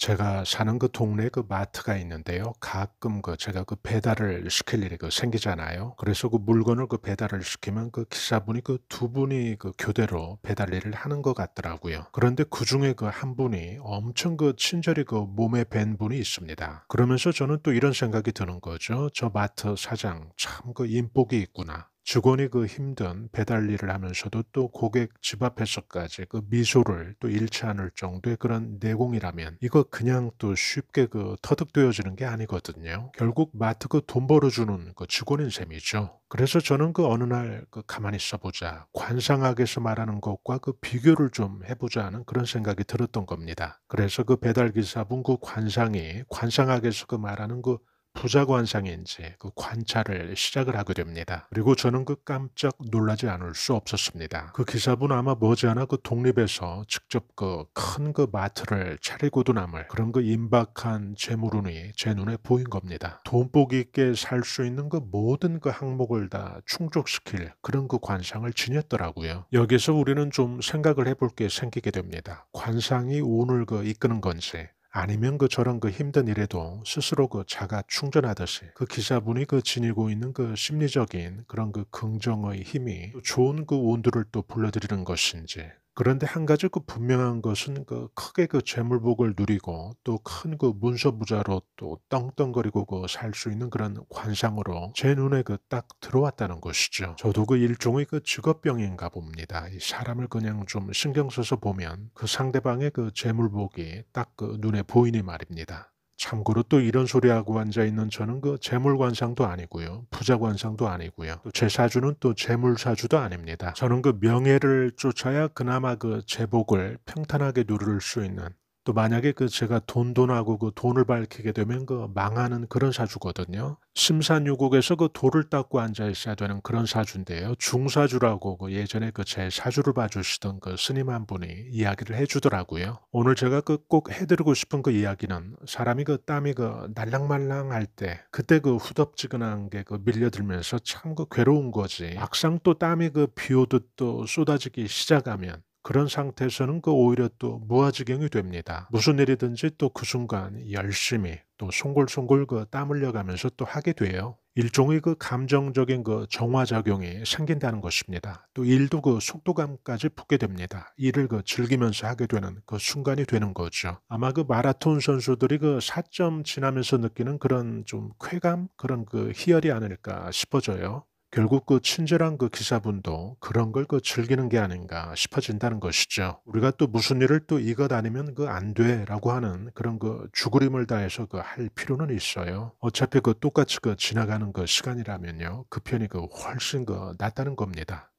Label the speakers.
Speaker 1: 제가 사는 그 동네에 그 마트가 있는데요. 가끔 그 제가 그 배달을 시킬 일이 그 생기잖아요. 그래서 그 물건을 그 배달을 시키면 그 기사분이 그 두 분이 그 교대로 배달 일을 하는 것 같더라고요. 그런데 그 중에 그 한 분이 엄청 그 친절히 그 몸에 밴 분이 있습니다. 그러면서 저는 또 이런 생각이 드는 거죠. 저 마트 사장 참 그 인복이 있구나. 직원이 그 힘든 배달 일을 하면서도 또 고객 집 앞에서까지 그 미소를 또 잃지 않을 정도의 그런 내공이라면 이거 그냥 또 쉽게 그 터득되어지는 게 아니거든요. 결국 마트 그 돈 벌어주는 그 직원인 셈이죠. 그래서 저는 그 어느 날 그 가만히 있어보자 관상학에서 말하는 것과 그 비교를 좀 해보자 하는 그런 생각이 들었던 겁니다. 그래서 그 배달 기사분 그 관상이 관상학에서 그 말하는 그 부자관상인지 그 관찰을 시작을 하게 됩니다. 그리고 저는 그 깜짝 놀라지 않을 수 없었습니다. 그 기사분 아마 머지않아 그 독립에서 직접 그 큰그 그 마트를 차리고도 남을 그런 그 임박한 재물운이 제 눈에 보인 겁니다. 돈복 있게 살 수 있는 그 모든 그 항목을 다 충족시킬 그런 그 관상을 지녔더라고요. 여기서 우리는 좀 생각을 해볼 게 생기게 됩니다. 관상이 오늘 그 이끄는 건지 아니면 그 저런 그 힘든 일에도 스스로 그 자가 충전하듯이 그 기자분이 그 지니고 있는 그 심리적인 그런 그 긍정의 힘이 좋은 그 온도를 또 불러들이는 것인지 그런데 한 가지 그 분명한 것은 그 크게 그 재물복을 누리고 또 큰 그 문서 부자로 또 떵떵거리고 그 살 수 있는 그런 관상으로 제 눈에 그 딱 들어왔다는 것이죠. 저도 그 일종의 그 직업병인가 봅니다. 이 사람을 그냥 좀 신경 써서 보면 그 상대방의 그 재물복이 딱 그 눈에 보이니 말입니다. 참고로 또 이런 소리하고 앉아 있는 저는 그 재물 관상도 아니고요. 부자 관상도 아니고요. 또제 사주는 또 재물 사주도 아닙니다. 저는 그 명예를 쫓아야 그나마 그제복을 평탄하게 누를수 있는 또 만약에 그 제가 돈돈하고 그 돈을 밝히게 되면 그 망하는 그런 사주거든요. 심산유곡에서 그 돌을 닦고 앉아 있어야 되는 그런 사주인데요. 중사주라고 그 예전에 그 제 사주를 봐주시던 그 스님 한 분이 이야기를 해주더라고요. 오늘 제가 그 꼭 해드리고 싶은 그 이야기는 사람이 그 땀이 그 날랑말랑할 때 그때 그 후덥지근한 게 그 밀려들면서 참 그 괴로운 거지. 막상 또 땀이 그 비오듯 또 쏟아지기 시작하면 그런 상태에서는 그 오히려 또 무아지경이 됩니다. 무슨 일이든지 또 그 순간 열심히 또 송골송골 그땀 흘려가면서 또 하게 돼요. 일종의 그 감정적인 그 정화작용이 생긴다는 것입니다. 또 일도 그 속도감까지 붙게 됩니다. 일을 그 즐기면서 하게 되는 그 순간이 되는 거죠. 아마 그 마라톤 선수들이 그 4점 지나면서 느끼는 그런 좀 쾌감, 그런 그 희열이 아닐까 싶어져요. 결국 그 친절한 그 기사분도 그런 걸 그 즐기는 게 아닌가 싶어진다는 것이죠. 우리가 또 무슨 일을 또이거다니면그 안 돼라고 하는 그런 그 죽으림을 다해서 그 할 필요는 있어요. 어차피 그 똑같이 그 지나가는 그 시간이라면요. 그 편이 그 훨씬 그 낫다는 겁니다.